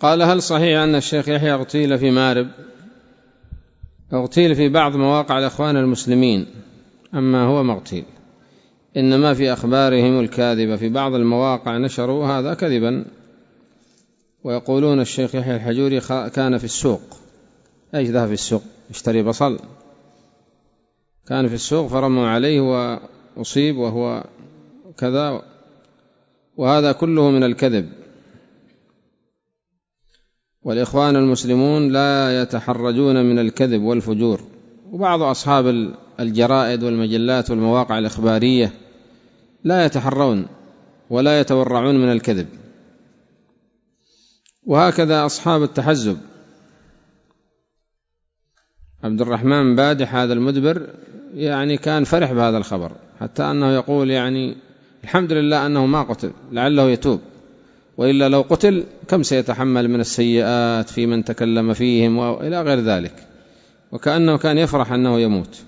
قال هل صحيح أن الشيخ يحيى اغتيل في مارب اغتيل في بعض مواقع الأخوان المسلمين أما هو مغتيل إنما في أخبارهم الكاذبة في بعض المواقع نشروا هذا كذبا ويقولون الشيخ يحيى الحجوري كان في السوق أيش ذهب في السوق اشتري بصل كان في السوق فرموا عليه وأصيب وهو كذا وهذا كله من الكذب والإخوان المسلمون لا يتحرجون من الكذب والفجور وبعض أصحاب الجرائد والمجلات والمواقع الإخبارية لا يتحرون ولا يتورعون من الكذب وهكذا أصحاب التحزب عبد الرحمن بادح هذا المدبر يعني كان فرح بهذا الخبر حتى أنه يقول يعني الحمد لله أنه ما قتل لعله يتوب والا لو قتل كم سيتحمل من السيئات في من تكلم فيهم والى غير ذلك وكانه كان يفرح انه يموت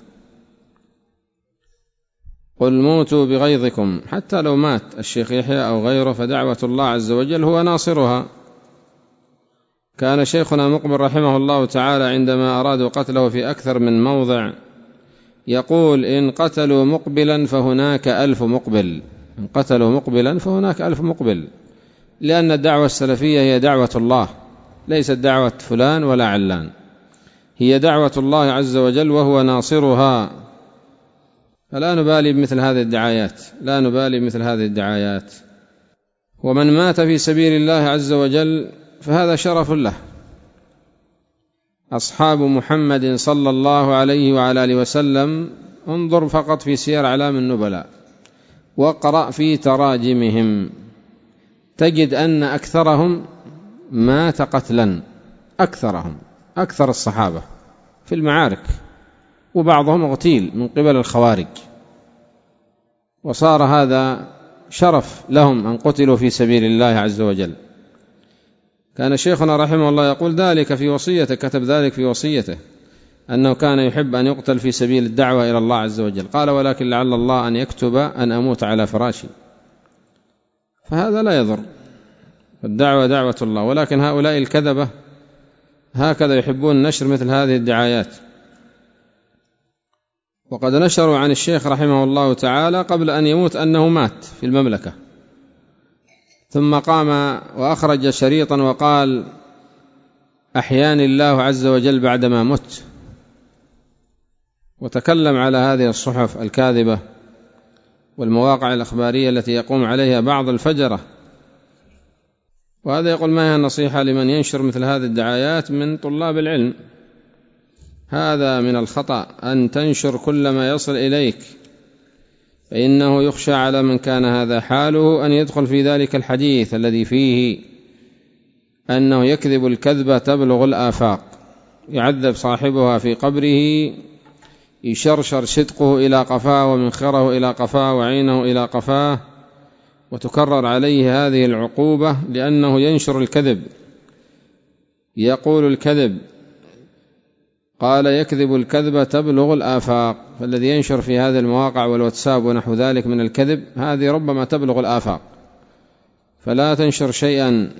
قل موتوا بغيظكم حتى لو مات الشيخ يحيى او غيره فدعوه الله عز وجل هو ناصرها كان شيخنا مقبل رحمه الله تعالى عندما ارادوا قتله في اكثر من موضع يقول ان قتلوا مقبلا فهناك الف مقبل ان قتلوا مقبلا فهناك الف مقبل لأن الدعوة السلفية هي دعوة الله ليست دعوة فلان ولا علان هي دعوة الله عز وجل وهو ناصرها فلا نبالي بمثل هذه الدعايات لا نبالي بمثل هذه الدعايات ومن مات في سبيل الله عز وجل فهذا شرف له أصحاب محمد صلى الله عليه وعلى آله وسلم انظر فقط في سير أعلام النبلاء واقرأ في تراجمهم تجد أن أكثرهم مات قتلا أكثرهم أكثر الصحابة في المعارك وبعضهم اغتيل من قبل الخوارج وصار هذا شرف لهم أن قتلوا في سبيل الله عز وجل كان شيخنا رحمه الله يقول ذلك في وصيته كتب ذلك في وصيته أنه كان يحب أن يقتل في سبيل الدعوة إلى الله عز وجل قال ولكن لعل الله أن يكتب أن أموت على فراشي فهذا لا يضر الدعوة دعوة الله ولكن هؤلاء الكذبة هكذا يحبون نشر مثل هذه الدعايات وقد نشروا عن الشيخ رحمه الله تعالى قبل أن يموت أنه مات في المملكة ثم قام وأخرج شريطا وقال أحياني الله عز وجل بعدما مت وتكلم على هذه الصحف الكاذبة والمواقع الأخبارية التي يقوم عليها بعض الفجرة وهذا يقول ما هي النصيحة لمن ينشر مثل هذه الدعايات من طلاب العلم هذا من الخطأ أن تنشر كل ما يصل إليك فإنه يخشى على من كان هذا حاله أن يدخل في ذلك الحديث الذي فيه أنه يكذب الكذبة تبلغ الآفاق يعذب صاحبها في قبره يشرشر شدقه إلى قفاه ومنخره إلى قفاه وعينه إلى قفاه وتكرر عليه هذه العقوبة لأنه ينشر الكذب يقول الكذب قال يكذب الكذب تبلغ الآفاق فالذي ينشر في هذه المواقع والواتساب ونحو ذلك من الكذب هذه ربما تبلغ الآفاق فلا تنشر شيئا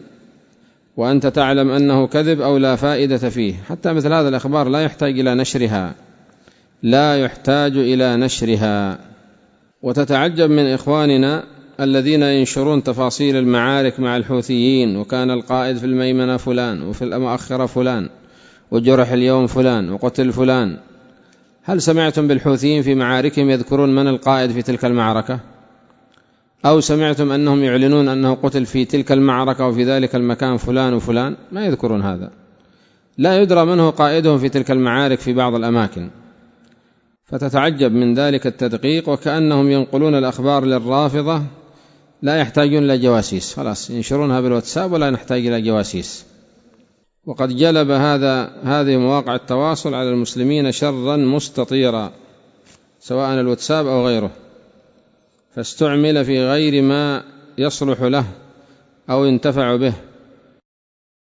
وأنت تعلم أنه كذب أو لا فائدة فيه حتى مثل هذه الأخبار لا يحتاج إلى نشرها لا يحتاج الى نشرها وتتعجب من اخواننا الذين ينشرون تفاصيل المعارك مع الحوثيين وكان القائد في الميمنه فلان وفي المؤخره فلان وجرح اليوم فلان وقتل فلان هل سمعتم بالحوثيين في معاركهم يذكرون من القائد في تلك المعركه او سمعتم انهم يعلنون انه قتل في تلك المعركه وفي ذلك المكان فلان وفلان ما يذكرون هذا لا يدرى من هو قائدهم في تلك المعارك في بعض الاماكن فتتعجب من ذلك التدقيق وكأنهم ينقلون الأخبار للرافضة لا يحتاجون إلى جواسيس خلاص ينشرونها بالواتساب ولا نحتاج إلى جواسيس وقد جلب هذا هذه مواقع التواصل على المسلمين شرا مستطيرا سواء الواتساب أو غيره فاستعمل في غير ما يصلح له أو ينتفع به